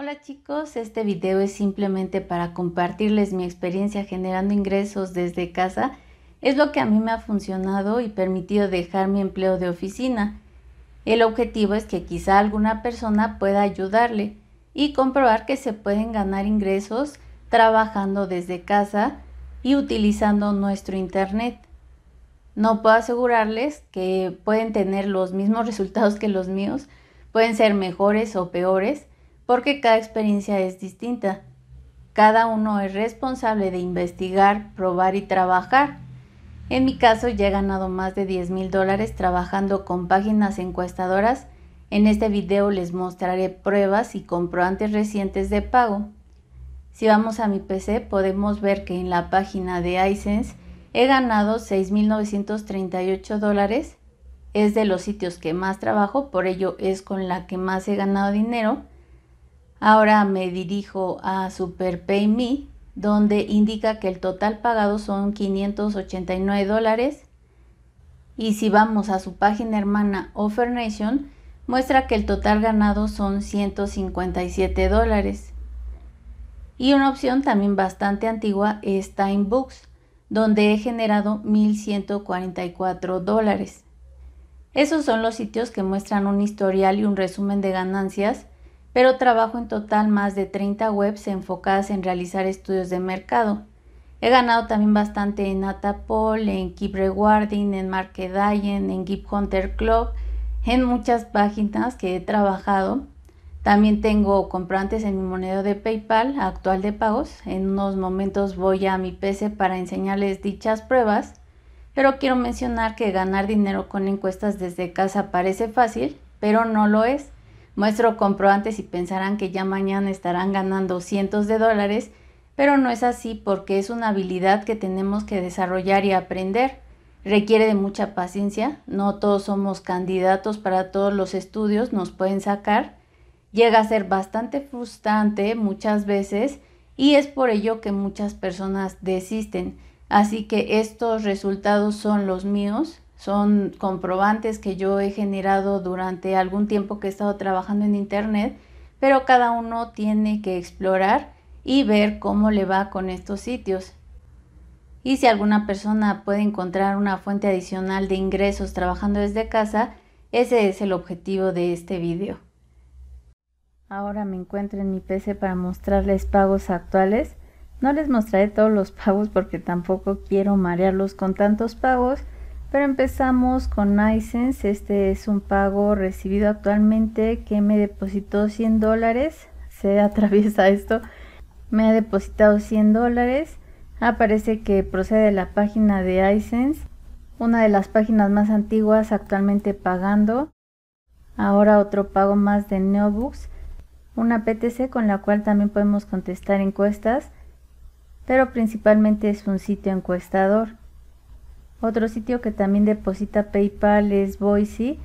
Hola chicos, este video es simplemente para compartirles mi experiencia generando ingresos desde casa. Es lo que a mí me ha funcionado y permitido dejar mi empleo de oficina. El objetivo es que quizá alguna persona pueda ayudarle y comprobar que se pueden ganar ingresos trabajando desde casa y utilizando nuestro internet. No puedo asegurarles que pueden tener los mismos resultados que los míos, pueden ser mejores o peores, porque cada experiencia es distinta. Cada uno es responsable de investigar, probar y trabajar. En mi caso ya he ganado más de $10,000 mil dólares trabajando con páginas encuestadoras. En este video les mostraré pruebas y comprobantes recientes de pago. Si vamos a mi PC podemos ver que en la página de iSense he ganado 6.938 dólares. Es de los sitios que más trabajo, por ello es con la que más he ganado dinero. Ahora me dirijo a SuperPayMe, donde indica que el total pagado son 589 dólares. Y si vamos a su página hermana OfferNation, muestra que el total ganado son 157 dólares. Y una opción también bastante antigua es Time donde he generado 1.144 dólares. Esos son los sitios que muestran un historial y un resumen de ganancias pero trabajo en total más de 30 webs enfocadas en realizar estudios de mercado. He ganado también bastante en Atapol, en Keep en Market en Gip Hunter Club, en muchas páginas que he trabajado. También tengo comprantes en mi monedero de PayPal actual de pagos. En unos momentos voy a mi PC para enseñarles dichas pruebas, pero quiero mencionar que ganar dinero con encuestas desde casa parece fácil, pero no lo es. Muestro antes y pensarán que ya mañana estarán ganando cientos de dólares, pero no es así porque es una habilidad que tenemos que desarrollar y aprender. Requiere de mucha paciencia, no todos somos candidatos para todos los estudios, nos pueden sacar. Llega a ser bastante frustrante muchas veces y es por ello que muchas personas desisten. Así que estos resultados son los míos, son comprobantes que yo he generado durante algún tiempo que he estado trabajando en Internet, pero cada uno tiene que explorar y ver cómo le va con estos sitios. Y si alguna persona puede encontrar una fuente adicional de ingresos trabajando desde casa, ese es el objetivo de este video. Ahora me encuentro en mi PC para mostrarles pagos actuales. No les mostraré todos los pagos porque tampoco quiero marearlos con tantos pagos, pero empezamos con iSense, este es un pago recibido actualmente que me depositó 100 dólares, se atraviesa esto, me ha depositado 100 dólares, aparece ah, que procede de la página de iSense, una de las páginas más antiguas actualmente pagando, ahora otro pago más de Neobooks, una PTC con la cual también podemos contestar encuestas, pero principalmente es un sitio encuestador. Otro sitio que también deposita PayPal es Boise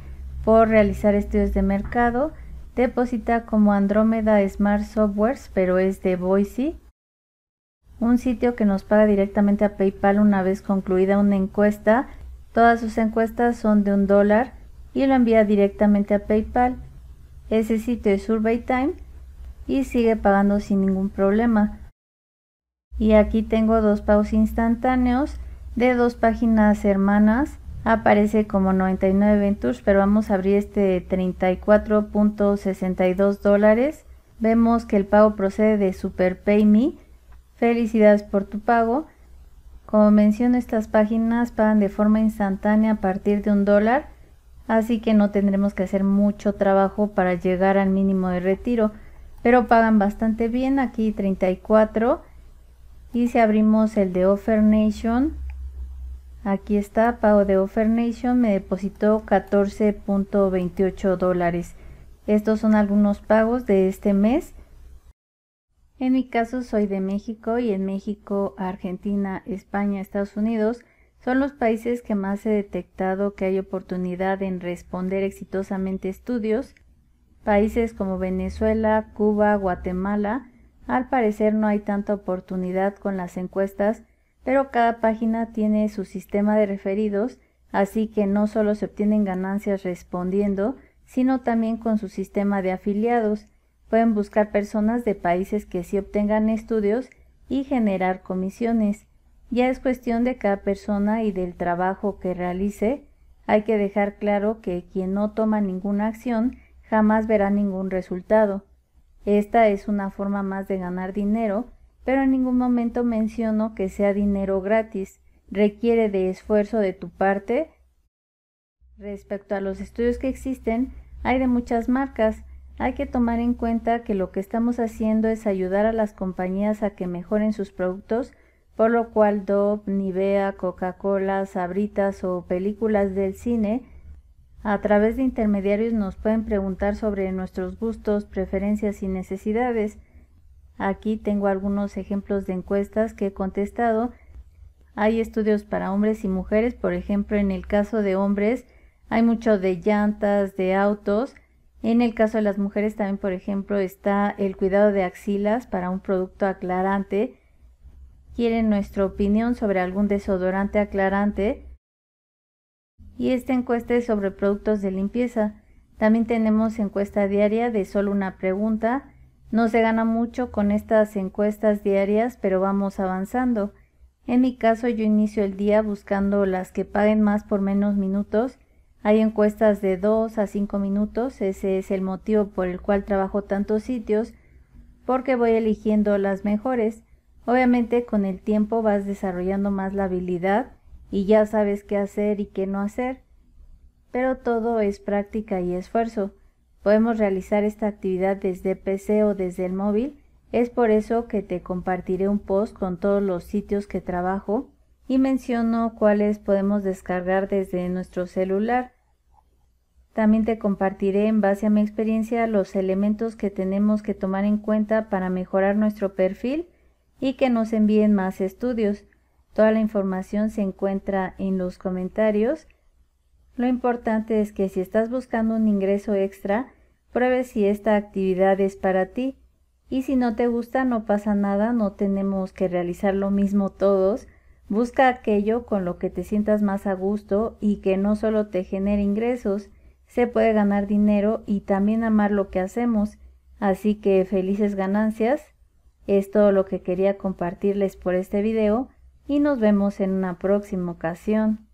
por realizar estudios de mercado. Deposita como Andromeda Smart Softwares, pero es de Boise. Un sitio que nos paga directamente a PayPal una vez concluida una encuesta. Todas sus encuestas son de un dólar y lo envía directamente a PayPal. Ese sitio es SurveyTime y sigue pagando sin ningún problema. Y aquí tengo dos pagos instantáneos de dos páginas hermanas aparece como 99 Ventures, pero vamos a abrir este de 34.62 dólares. Vemos que el pago procede de Super Pay Me. Felicidades por tu pago. Como menciono, estas páginas pagan de forma instantánea a partir de un dólar, así que no tendremos que hacer mucho trabajo para llegar al mínimo de retiro, pero pagan bastante bien, aquí 34. Y si abrimos el de Offer Nation, Aquí está, pago de Offer Nation me depositó 14.28 dólares. Estos son algunos pagos de este mes. En mi caso soy de México y en México, Argentina, España, Estados Unidos son los países que más he detectado que hay oportunidad en responder exitosamente estudios. Países como Venezuela, Cuba, Guatemala, al parecer no hay tanta oportunidad con las encuestas pero cada página tiene su sistema de referidos, así que no solo se obtienen ganancias respondiendo, sino también con su sistema de afiliados. Pueden buscar personas de países que sí obtengan estudios y generar comisiones. Ya es cuestión de cada persona y del trabajo que realice. Hay que dejar claro que quien no toma ninguna acción jamás verá ningún resultado. Esta es una forma más de ganar dinero pero en ningún momento menciono que sea dinero gratis. Requiere de esfuerzo de tu parte. Respecto a los estudios que existen, hay de muchas marcas. Hay que tomar en cuenta que lo que estamos haciendo es ayudar a las compañías a que mejoren sus productos, por lo cual Dove, Nivea, Coca-Cola, Sabritas o películas del cine a través de intermediarios nos pueden preguntar sobre nuestros gustos, preferencias y necesidades. Aquí tengo algunos ejemplos de encuestas que he contestado. Hay estudios para hombres y mujeres, por ejemplo, en el caso de hombres hay mucho de llantas, de autos. En el caso de las mujeres también, por ejemplo, está el cuidado de axilas para un producto aclarante. Quieren nuestra opinión sobre algún desodorante aclarante. Y esta encuesta es sobre productos de limpieza. También tenemos encuesta diaria de solo una pregunta no se gana mucho con estas encuestas diarias, pero vamos avanzando. En mi caso yo inicio el día buscando las que paguen más por menos minutos. Hay encuestas de 2 a 5 minutos, ese es el motivo por el cual trabajo tantos sitios, porque voy eligiendo las mejores. Obviamente con el tiempo vas desarrollando más la habilidad y ya sabes qué hacer y qué no hacer, pero todo es práctica y esfuerzo. Podemos realizar esta actividad desde PC o desde el móvil. Es por eso que te compartiré un post con todos los sitios que trabajo y menciono cuáles podemos descargar desde nuestro celular. También te compartiré en base a mi experiencia los elementos que tenemos que tomar en cuenta para mejorar nuestro perfil y que nos envíen más estudios. Toda la información se encuentra en los comentarios lo importante es que si estás buscando un ingreso extra, pruebe si esta actividad es para ti. Y si no te gusta, no pasa nada, no tenemos que realizar lo mismo todos. Busca aquello con lo que te sientas más a gusto y que no solo te genere ingresos, se puede ganar dinero y también amar lo que hacemos. Así que felices ganancias. Es todo lo que quería compartirles por este video y nos vemos en una próxima ocasión.